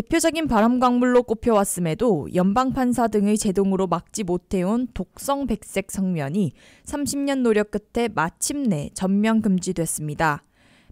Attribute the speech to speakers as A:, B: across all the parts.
A: 대표적인 바람광물로 꼽혀왔음에도 연방판사 등의 제동으로 막지 못해온 독성 백색 성면이 30년 노력 끝에 마침내 전면 금지됐습니다.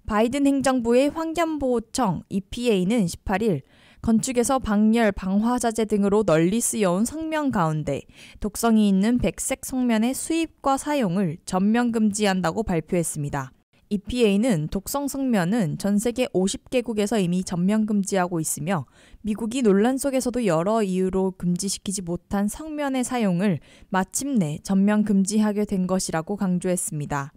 A: 바이든 행정부의 환경보호청 EPA는 18일 건축에서 방열, 방화자재 등으로 널리 쓰여온 성면 가운데 독성이 있는 백색 성면의 수입과 사용을 전면 금지한다고 발표했습니다. EPA는 독성 성면은 전 세계 50개국에서 이미 전면 금지하고 있으며 미국이 논란 속에서도 여러 이유로 금지시키지 못한 성면의 사용을 마침내 전면 금지하게 된 것이라고 강조했습니다.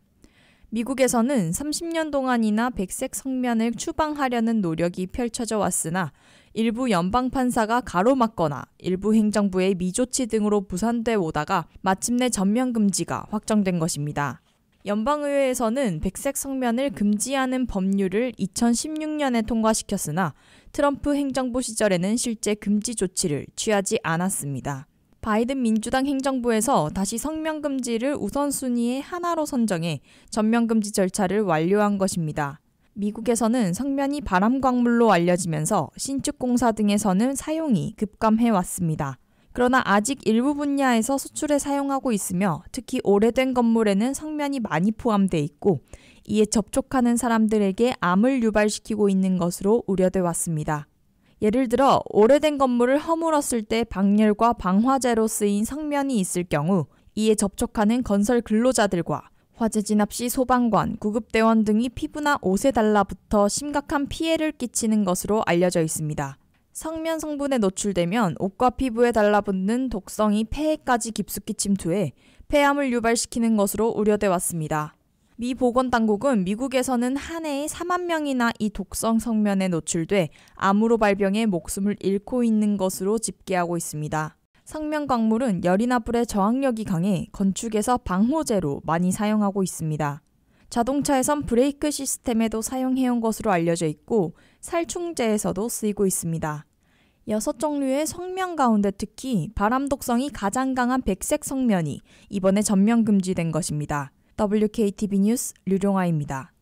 A: 미국에서는 30년 동안이나 백색 성면을 추방하려는 노력이 펼쳐져 왔으나 일부 연방 판사가 가로막거나 일부 행정부의 미조치 등으로 부산돼 오다가 마침내 전면 금지가 확정된 것입니다. 연방의회에서는 백색 성면을 금지하는 법률을 2016년에 통과시켰으나 트럼프 행정부 시절에는 실제 금지 조치를 취하지 않았습니다. 바이든 민주당 행정부에서 다시 성면 금지를 우선순위의 하나로 선정해 전면 금지 절차를 완료한 것입니다. 미국에서는 성면이 바람 광물로 알려지면서 신축 공사 등에서는 사용이 급감해 왔습니다. 그러나 아직 일부 분야에서 수출에 사용하고 있으며 특히 오래된 건물에는 성면이 많이 포함돼 있고 이에 접촉하는 사람들에게 암을 유발시키고 있는 것으로 우려돼 왔습니다. 예를 들어 오래된 건물을 허물었을 때 방열과 방화제로 쓰인 성면이 있을 경우 이에 접촉하는 건설 근로자들과 화재 진압 시 소방관, 구급대원 등이 피부나 옷에 달라붙어 심각한 피해를 끼치는 것으로 알려져 있습니다. 성면 성분에 노출되면 옷과 피부에 달라붙는 독성이 폐에까지 깊숙이 침투해 폐암을 유발시키는 것으로 우려돼 왔습니다. 미 보건당국은 미국에서는 한 해에 4만 명이나 이 독성 성면에 노출돼 암으로 발병해 목숨을 잃고 있는 것으로 집계하고 있습니다. 성면 광물은 열이나 불의 저항력이 강해 건축에서 방호제로 많이 사용하고 있습니다. 자동차에선 브레이크 시스템에도 사용해온 것으로 알려져 있고 살충제에서도 쓰이고 있습니다. 여섯 종류의 성면 가운데 특히 바람독성이 가장 강한 백색 성면이 이번에 전면 금지된 것입니다. WKTV 뉴스 류룡아입니다.